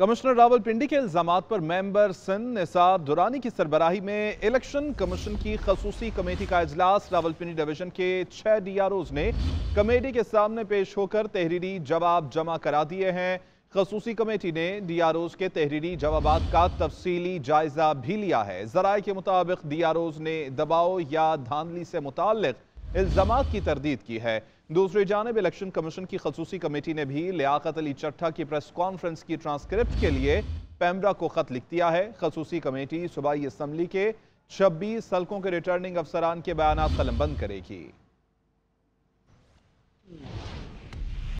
commissioner Rawalpindi के इल्जाम पर मेंबर सन निसाब दुरानी की सरबराही में इलेक्शन कमीशन की खसूसी कमेटी का अजलास रावलपिंडी डिवीजन के छह डीआरओज ने कमेटी के सामने पेश होकर तहरीरी जवाब जमा करा दिए हैं खसूसी कमेटी ने डीआरओज के तहरीरी जवाब का तफसीली जायजा भी लिया है जराये के मुताबिक ओज ने दबाव या धांधली से मुतक इल्जाम की तरदीद की है दूसरी जानब इलेक्शन कमीशन की खसूसी कमेटी ने भी लियाकत अली चट्ठा की प्रेस कॉन्फ्रेंस की ट्रांसक्रिप्ट के लिए पैमरा को खत लिख दिया है खसूसी कमेटी सूबाई असम्बली के छब्बीस सलकों के रिटर्निंग अफसरान के बयान कलमबंद करेगी